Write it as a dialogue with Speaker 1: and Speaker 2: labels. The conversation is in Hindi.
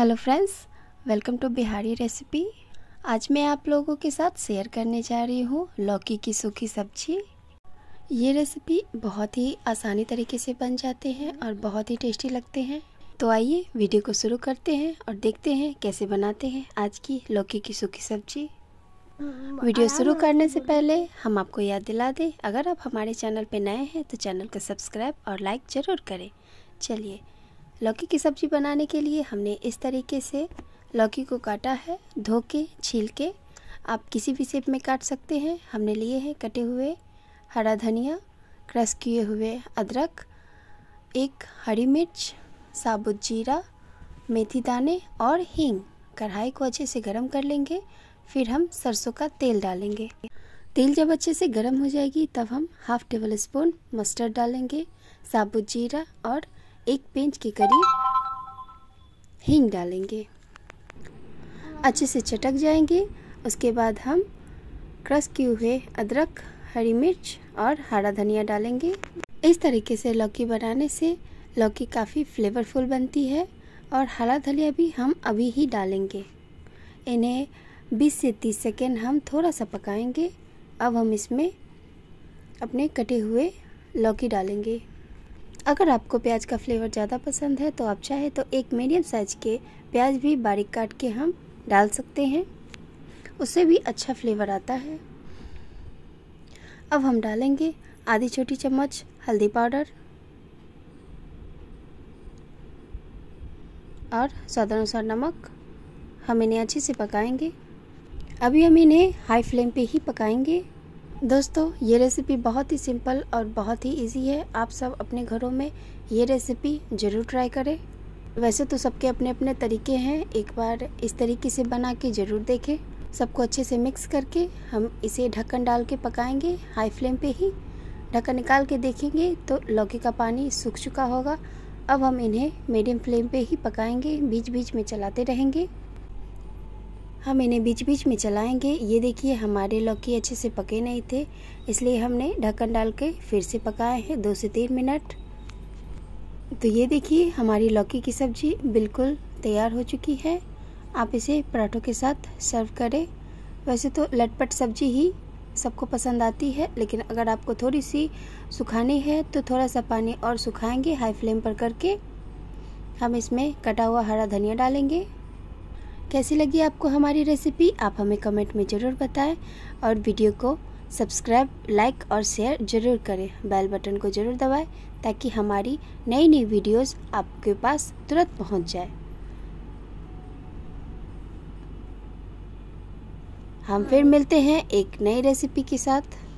Speaker 1: hello friends welcome to Bihari recipe आज मैं आप लोगों के साथ शेयर करने जा रही हूँ लौकी की सूखी सब्जी ये रेसिपी बहुत ही आसानी तरीके से बन जाते हैं और बहुत ही टेस्टी लगते हैं तो आइए वीडियो को शुरू करते हैं और देखते हैं कैसे बनाते हैं आज की लौकी की सूखी सब्जी वीडियो शुरू करने से पहले हम आपको याद दिला दें अगर आप हमारे चैनल पर नए हैं तो चैनल को सब्सक्राइब और लाइक ज़रूर करें चलिए लौकी की सब्ज़ी बनाने के लिए हमने इस तरीके से लौकी को काटा है धो के छील के आप किसी भी शेप में काट सकते हैं हमने लिए हैं कटे हुए हरा धनिया क्रश किए हुए अदरक एक हरी मिर्च साबुत जीरा मेथी दाने और हींग कढ़ाई को अच्छे से गर्म कर लेंगे फिर हम सरसों का तेल डालेंगे तेल जब अच्छे से गर्म हो जाएगी तब हम हाफ टेबल स्पून मस्टर्ड डालेंगे साबुत जीरा और एक पेंच के करीब हींग डालेंगे अच्छे से चटक जाएंगे उसके बाद हम क्रश किए हुए अदरक हरी मिर्च और हरा धनिया डालेंगे इस तरीके से लौकी बनाने से लौकी काफ़ी फ्लेवरफुल बनती है और हरा धनिया भी हम अभी ही डालेंगे इन्हें 20 से 30 सेकेंड हम थोड़ा सा पकाएंगे अब हम इसमें अपने कटे हुए लौकी डालेंगे अगर आपको प्याज का फ्लेवर ज़्यादा पसंद है तो आप चाहे तो एक मीडियम साइज के प्याज भी बारीक काट के हम डाल सकते हैं उससे भी अच्छा फ्लेवर आता है अब हम डालेंगे आधी छोटी चम्मच हल्दी पाउडर और स्वाद अनुसार नमक हम इन्हें अच्छे से पकाएंगे अभी हम इन्हें हाई फ्लेम पे ही पकाएंगे दोस्तों ये रेसिपी बहुत ही सिंपल और बहुत ही इजी है आप सब अपने घरों में ये रेसिपी ज़रूर ट्राई करें वैसे तो सबके अपने अपने तरीके हैं एक बार इस तरीके से बना के ज़रूर देखें सबको अच्छे से मिक्स करके हम इसे ढक्कन डाल के पकाएंगे हाई फ्लेम पे ही ढक्कन निकाल के देखेंगे तो लौकी का पानी सूख चुका होगा अब हम इन्हें मीडियम फ्लेम पे ही पकाएंगे बीच बीच में चलाते रहेंगे हम इन्हें बीच बीच में चलाएंगे ये देखिए हमारे लौकी अच्छे से पके नहीं थे इसलिए हमने ढक्कन डाल के फिर से पकाए हैं दो से तीन मिनट तो ये देखिए हमारी लौकी की सब्ज़ी बिल्कुल तैयार हो चुकी है आप इसे पराठों के साथ सर्व करें वैसे तो लटपट सब्जी ही सबको पसंद आती है लेकिन अगर आपको थोड़ी सी सुखानी है तो थोड़ा सा पानी और सुखाएंगे हाई फ्लेम पर करके हम इसमें कटा हुआ हरा धनिया डालेंगे कैसी लगी आपको हमारी रेसिपी आप हमें कमेंट में ज़रूर बताएं और वीडियो को सब्सक्राइब लाइक और शेयर ज़रूर करें बेल बटन को ज़रूर दबाएं ताकि हमारी नई नई वीडियोस आपके पास तुरंत पहुंच जाए हम फिर मिलते हैं एक नई रेसिपी के साथ